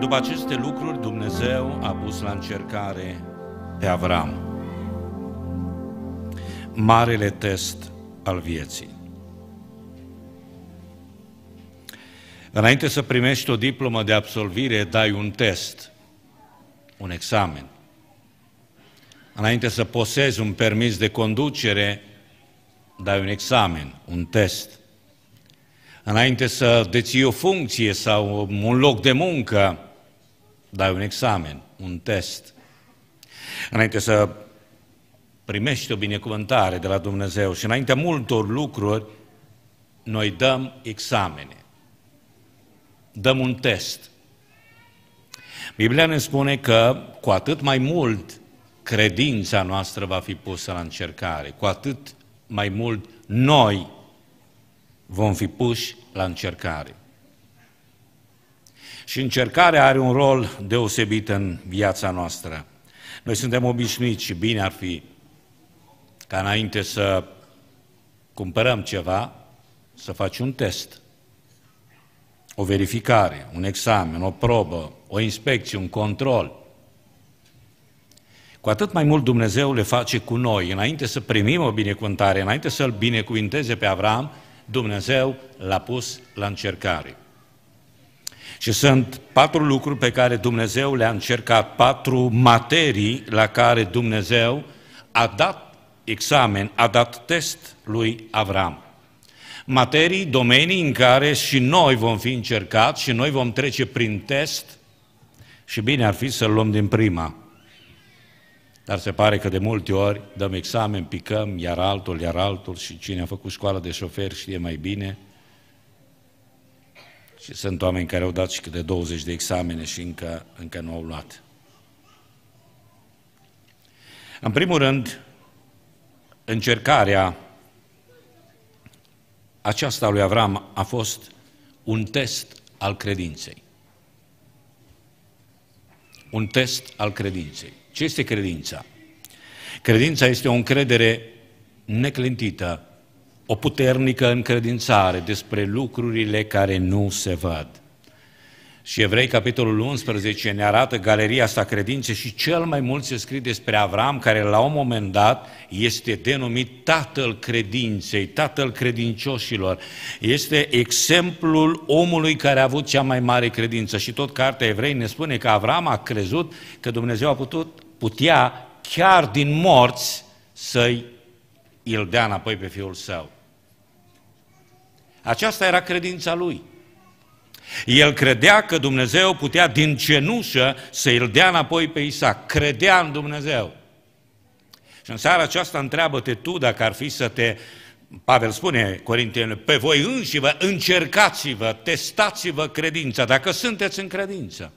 După aceste lucruri, Dumnezeu a pus la încercare pe Avram. Marele test al vieții. Înainte să primești o diplomă de absolvire, dai un test, un examen. Înainte să posezi un permis de conducere, dai un examen, un test. Înainte să deții o funcție sau un loc de muncă, dai un examen, un test, înainte să primești o binecuvântare de la Dumnezeu și înaintea multor lucruri, noi dăm examene, dăm un test. Biblia ne spune că cu atât mai mult credința noastră va fi pusă la încercare, cu atât mai mult noi vom fi puși la încercare. Și încercarea are un rol deosebit în viața noastră. Noi suntem obișnuiți și bine ar fi ca înainte să cumpărăm ceva, să faci un test, o verificare, un examen, o probă, o inspecție, un control. Cu atât mai mult Dumnezeu le face cu noi. Înainte să primim o binecuvântare, înainte să-L binecuvinteze pe Avram, Dumnezeu l-a pus la încercare. Și sunt patru lucruri pe care Dumnezeu le-a încercat, patru materii la care Dumnezeu a dat examen, a dat test lui Avram. Materii, domenii în care și noi vom fi încercați și noi vom trece prin test și bine ar fi să luăm din prima. Dar se pare că de multe ori dăm examen, picăm, iar altul, iar altul și cine a făcut școala de șofer știe mai bine – și sunt oameni care au dat și câte 20 de examene și încă, încă nu au luat. În primul rând, încercarea aceasta lui Avram a fost un test al credinței. Un test al credinței. Ce este credința? Credința este o încredere neclintită o puternică încredințare despre lucrurile care nu se văd. Și Evrei, capitolul 11, ne arată galeria sa credințe și cel mai mult se scrie despre Avram, care la un moment dat este denumit tatăl credinței, tatăl credincioșilor. Este exemplul omului care a avut cea mai mare credință și tot cartea Evrei ne spune că Avram a crezut că Dumnezeu a putut, putea chiar din morți să-i îl dea înapoi pe fiul său. Aceasta era credința lui. El credea că Dumnezeu putea din cenușă să îl dea înapoi pe Isaac. Credea în Dumnezeu. Și în seara aceasta întreabă-te tu dacă ar fi să te Pavel spune Corinteni, pe voi înși vă încercați-vă, testați-vă credința, dacă sunteți în credință.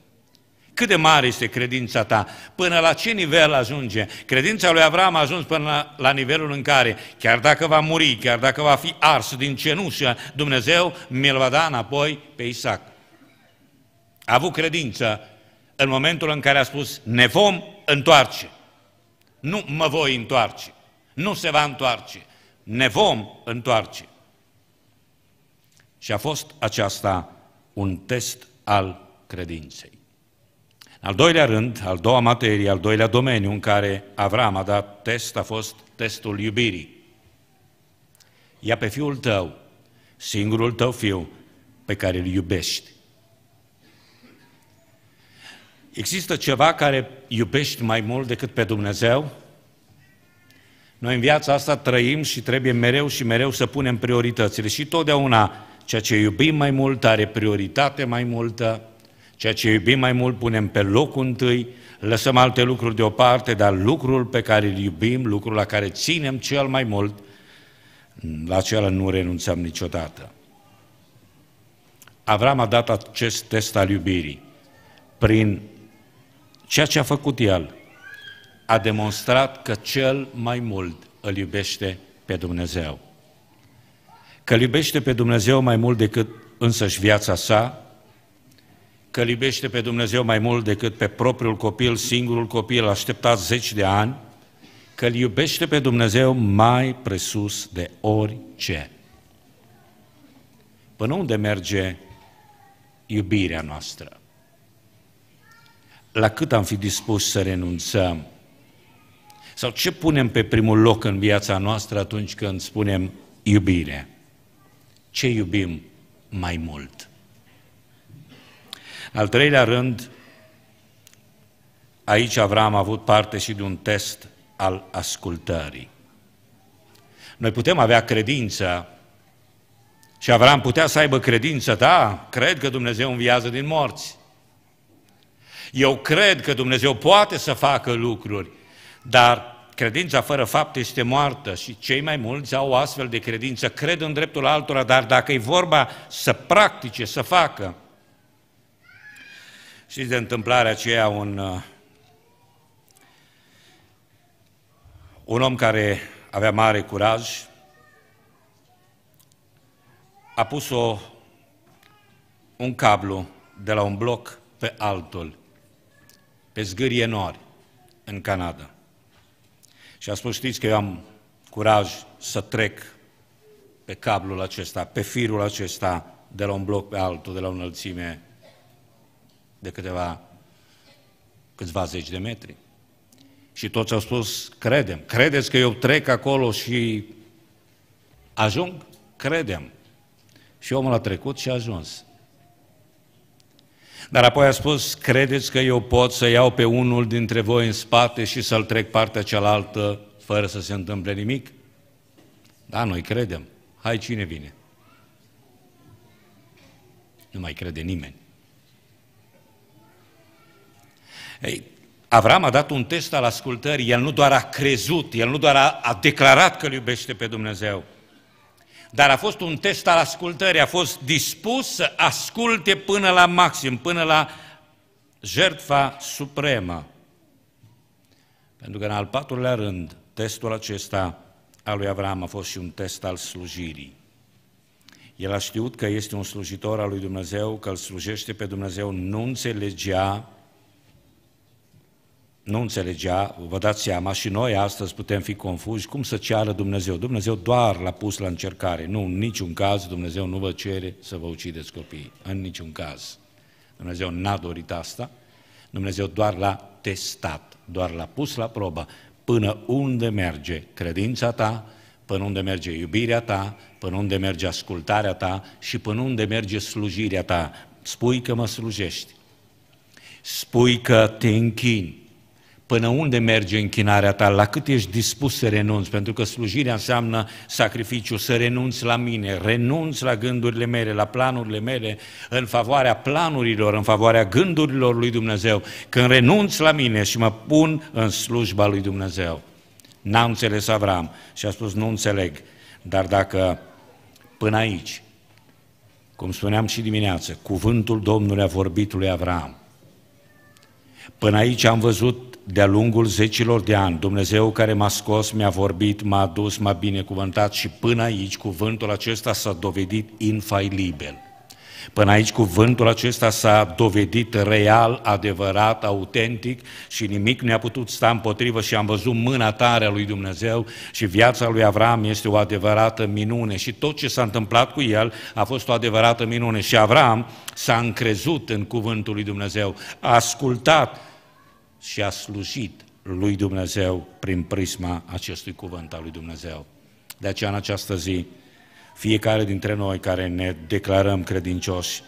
Cât de mare este credința ta? Până la ce nivel ajunge? Credința lui Avram a ajuns până la, la nivelul în care, chiar dacă va muri, chiar dacă va fi ars din cenușă, Dumnezeu mi-l va da înapoi pe Isaac. A avut credință în momentul în care a spus, ne vom întoarce. Nu mă voi întoarce. Nu se va întoarce. Ne vom întoarce. Și a fost aceasta un test al credinței al doilea rând, al doua materie, al doilea domeniu în care Avram a dat test a fost testul iubirii. Ia pe fiul tău, singurul tău fiu, pe care îl iubești. Există ceva care iubești mai mult decât pe Dumnezeu? Noi în viața asta trăim și trebuie mereu și mereu să punem prioritățile și totdeauna ceea ce iubim mai mult are prioritate mai multă Ceea ce iubim mai mult punem pe locul întâi, lăsăm alte lucruri deoparte, dar lucrul pe care îl iubim, lucrul la care ținem cel mai mult, la acela nu renunțăm niciodată. Avram a dat acest test al iubirii prin ceea ce a făcut el. A demonstrat că cel mai mult îl iubește pe Dumnezeu. Că îl iubește pe Dumnezeu mai mult decât însăși viața sa, că îl iubește pe Dumnezeu mai mult decât pe propriul copil, singurul copil așteptat zeci de ani, că îl iubește pe Dumnezeu mai presus de orice. Până unde merge iubirea noastră? La cât am fi dispus să renunțăm? Sau ce punem pe primul loc în viața noastră atunci când spunem iubire? Ce iubim mai mult? Al treilea rând, aici Avram a avut parte și de un test al ascultării. Noi putem avea credință și Avram putea să aibă credință, da, cred că Dumnezeu înviază din morți. Eu cred că Dumnezeu poate să facă lucruri, dar credința fără fapt este moartă și cei mai mulți au astfel de credință, cred în dreptul altora, dar dacă e vorba să practice, să facă, Știți de întâmplarea aceea un, uh, un om care avea mare curaj a pus-o un cablu de la un bloc pe altul, pe zgârie nori, în Canada. Și a spus, știți că eu am curaj să trec pe cablul acesta, pe firul acesta, de la un bloc pe altul, de la o înălțime de câteva câțiva zeci de metri. Și toți au spus, credem, credeți că eu trec acolo și ajung? Credem. Și omul a trecut și a ajuns. Dar apoi a spus, credeți că eu pot să iau pe unul dintre voi în spate și să-l trec partea cealaltă fără să se întâmple nimic? Da, noi credem. Hai, cine vine? Nu mai crede nimeni. Ei, Avram a dat un test al ascultării, el nu doar a crezut, el nu doar a, a declarat că îl iubește pe Dumnezeu, dar a fost un test al ascultării, a fost dispus să asculte până la maxim, până la jertfa supremă. Pentru că în al patrulea rând, testul acesta al lui Avram a fost și un test al slujirii. El a știut că este un slujitor al lui Dumnezeu, că îl slujește pe Dumnezeu, nu înțelegea nu înțelegea, vă dați seama, și noi astăzi putem fi confuși, cum să ceară Dumnezeu? Dumnezeu doar l-a pus la încercare. Nu, în niciun caz Dumnezeu nu vă cere să vă ucideți copiii, în niciun caz. Dumnezeu n-a dorit asta, Dumnezeu doar l-a testat, doar l-a pus la probă, până unde merge credința ta, până unde merge iubirea ta, până unde merge ascultarea ta și până unde merge slujirea ta. Spui că mă slujești, spui că te închini, Până unde merge închinarea ta? La cât ești dispus să renunți? Pentru că slujirea înseamnă sacrificiu, să renunți la mine, renunți la gândurile mele, la planurile mele, în favoarea planurilor, în favoarea gândurilor lui Dumnezeu. Când renunți la mine și mă pun în slujba lui Dumnezeu. N-a înțeles Avram și a spus, nu înțeleg, dar dacă până aici, cum spuneam și dimineață, cuvântul Domnului a vorbit lui Avram, până aici am văzut de-a lungul zecilor de ani, Dumnezeu care m-a scos, mi-a vorbit, m-a adus, m-a binecuvântat și până aici cuvântul acesta s-a dovedit infailibil. Până aici cuvântul acesta s-a dovedit real, adevărat, autentic și nimic nu a putut sta împotrivă și am văzut mâna tare a lui Dumnezeu și viața lui Avram este o adevărată minune și tot ce s-a întâmplat cu el a fost o adevărată minune și Avram s-a încrezut în cuvântul lui Dumnezeu, a ascultat și a slujit lui Dumnezeu prin prisma acestui cuvânt al lui Dumnezeu. De aceea, în această zi, fiecare dintre noi care ne declarăm credincioși,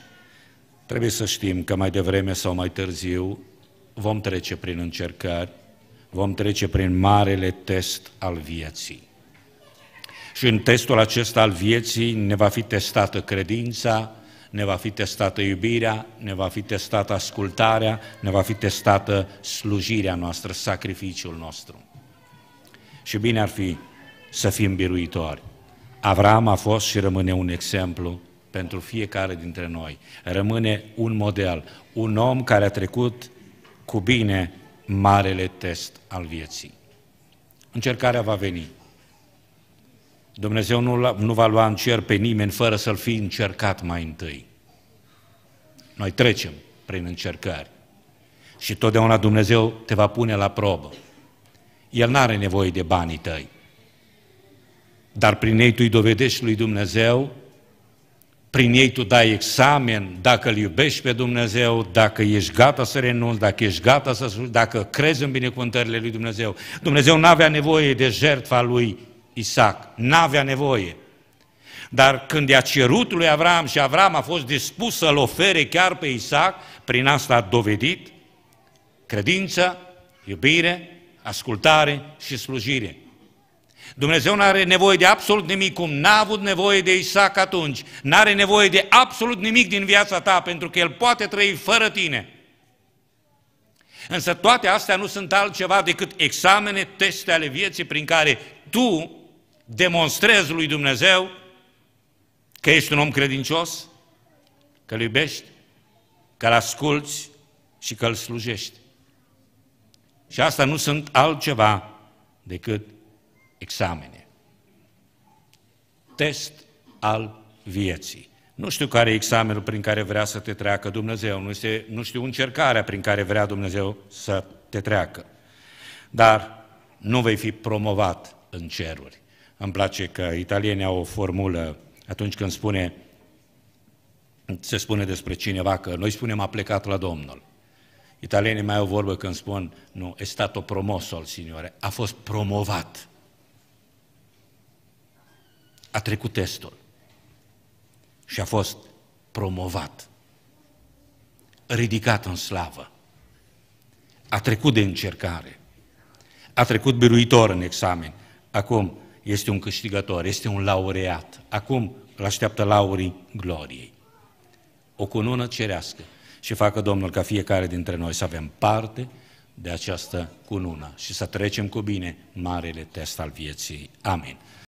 trebuie să știm că mai devreme sau mai târziu vom trece prin încercări, vom trece prin marele test al vieții. Și în testul acesta al vieții ne va fi testată credința, ne va fi testată iubirea, ne va fi testată ascultarea, ne va fi testată slujirea noastră, sacrificiul nostru. Și bine ar fi să fim biruitori. Avram a fost și rămâne un exemplu pentru fiecare dintre noi. Rămâne un model, un om care a trecut cu bine marele test al vieții. Încercarea va veni. Dumnezeu nu, nu va lua în cer pe nimeni fără să-l fi încercat mai întâi. Noi trecem prin încercări și totdeauna Dumnezeu te va pune la probă. El nu are nevoie de banii tăi, dar prin ei tu îi dovedești lui Dumnezeu, prin ei tu dai examen dacă îl iubești pe Dumnezeu, dacă ești gata să renunți, dacă ești gata să dacă crezi în binecuvântările lui Dumnezeu. Dumnezeu nu avea nevoie de jertfa lui Isaac, n-avea nevoie. Dar când i-a cerut lui Avram și Avram a fost dispus să-l ofere chiar pe Isaac, prin asta a dovedit credință, iubire, ascultare și slujire. Dumnezeu nu are nevoie de absolut nimic, cum n-a avut nevoie de Isaac atunci. Nu are nevoie de absolut nimic din viața ta, pentru că El poate trăi fără tine. Însă toate astea nu sunt altceva decât examene, teste ale vieții prin care tu demonstrezi lui Dumnezeu că ești un om credincios, că-L iubești, că-L asculți și că-L slujești. Și asta nu sunt altceva decât examene. Test al vieții. Nu știu care e examenul prin care vrea să te treacă Dumnezeu, nu, este, nu știu încercarea prin care vrea Dumnezeu să te treacă. Dar nu vei fi promovat în ceruri. Îmi place că italienii au o formulă atunci când spune, se spune despre cineva că noi spunem a plecat la Domnul. Italienii mai au vorbă când spun, nu, e stato promosso al Signore, a fost promovat. A trecut testul și a fost promovat, ridicat în slavă. A trecut de încercare, a trecut biruitor în examen. Acum este un câștigător, este un laureat. Acum îl așteaptă laurii gloriei. O cunună cerească și facă Domnul ca fiecare dintre noi să avem parte de această cunună și să trecem cu bine marele test al vieții. Amin.